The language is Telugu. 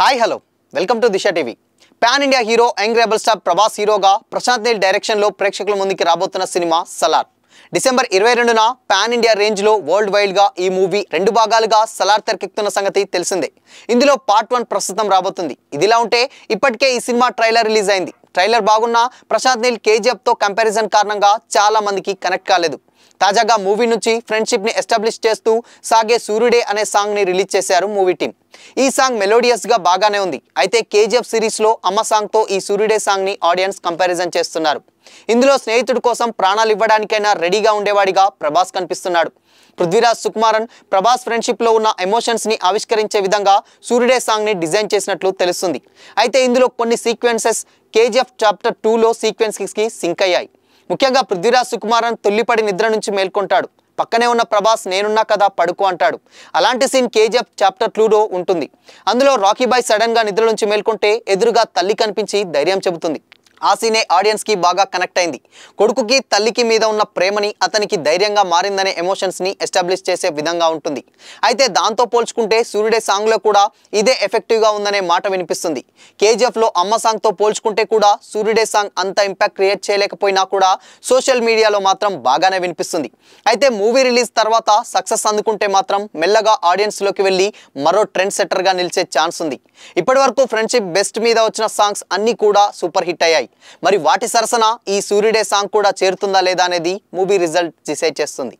hi hello welcome to Disha TV pan India hero young rebel star Prabhas హీరోగా ప్రశాంత్ నీల్ డైరెక్షన్లో ప్రేక్షకుల ముందుకి రాబోతున్న సినిమా సలార్ డిసెంబర్ ఇరవై రెండున పాన్ ఇండియా రేంజ్లో వరల్డ్ వైడ్గా ఈ మూవీ రెండు భాగాలుగా సలార్ తెరకెక్కుతున్న సంగతి తెలిసిందే ఇందులో పార్ట్ వన్ ప్రస్తుతం రాబోతుంది ఇదిలా ఉంటే ఇప్పటికే ఈ సినిమా ట్రైలర్ రిలీజ్ అయింది ట్రైలర్ బాగున్నా ప్రశాంత్ నీల్ కేజీఎఫ్తో కంపారిజన్ కారణంగా చాలా మందికి కనెక్ట్ కాలేదు తాజాగా మూవీ నుంచి ఫ్రెండ్షిప్ని ఎస్టాబ్లిష్ చేస్తూ సాగే సూర్యుడే అనే సాంగ్ని రిలీజ్ చేశారు మూవీ టీం ఈ సాంగ్ మెలోడియస్గా బాగానే ఉంది అయితే కేజీఎఫ్ సిరీస్లో అమ్మ సాంగ్తో ఈ సూర్యుడే సాంగ్ని ఆడియన్స్ కంపారిజన్ చేస్తున్నారు ఇందులో స్నేహితుడి కోసం ప్రాణాలు ఇవ్వడానికైనా రెడీగా ఉండేవాడిగా ప్రభాస్ కనిపిస్తున్నాడు పృథ్వీరాజ్ సుకుమారన్ ప్రభాస్ ఫ్రెండ్షిప్లో ఉన్న ఎమోషన్స్ని ఆవిష్కరించే విధంగా సూర్యుడే సాంగ్ని డిజైన్ చేసినట్లు తెలుస్తుంది అయితే ఇందులో కొన్ని సీక్వెన్సెస్ కేజీఎఫ్ చాప్టర్ టూలో సీక్వెన్స్కి సింక్ అయ్యాయి ముఖ్యంగా పృథ్వీరాజ్ సుకుమారన్ తొల్లిపడి నిద్ర నుంచి మేల్కొంటాడు పక్కనే ఉన్న ప్రభాస్ నేనున్నా కదా పడుకు అంటాడు అలాంటి సీన్ కేజీఎఫ్ చాప్టర్ టూలో ఉంటుంది అందులో రాకీ బాయ్ సడన్గా నిద్ర నుంచి మేల్కొంటే ఎదురుగా తల్లి కనిపించి ధైర్యం చెబుతుంది ఆ సీనే ఆడియన్స్కి బాగా కనెక్ట్ అయింది కొడుకుకి తల్లికి మీద ఉన్న ప్రేమని అతనికి ధైర్యంగా మారిందనే ఎమోషన్స్ని ఎస్టాబ్లిష్ చేసే విధంగా ఉంటుంది అయితే దాంతో పోల్చుకుంటే సూర్యుడే సాంగ్లో కూడా ఇదే ఎఫెక్టివ్గా ఉందనే మాట వినిపిస్తుంది కేజీఎఫ్లో అమ్మ సాంగ్తో పోల్చుకుంటే కూడా సూర్యుడే సాంగ్ అంత ఇంపాక్ట్ క్రియేట్ చేయలేకపోయినా కూడా సోషల్ మీడియాలో మాత్రం బాగానే వినిపిస్తుంది అయితే మూవీ రిలీజ్ తర్వాత సక్సెస్ అందుకుంటే మాత్రం మెల్లగా ఆడియన్స్లోకి వెళ్ళి మరో ట్రెండ్ సెట్టర్గా నిలిచే ఛాన్స్ ఉంది ఇప్పటివరకు ఫ్రెండ్షిప్ బెస్ట్ మీద వచ్చిన సాంగ్స్ అన్నీ కూడా సూపర్ హిట్ అయ్యాయి ఉన్నాయి మరి వాటి సరసన ఈ సూర్యుడే సాంగ్ కూడా చేరుతుందా లేదా అనేది మూవీ రిజల్ట్ డిసైడ్ చేస్తుంది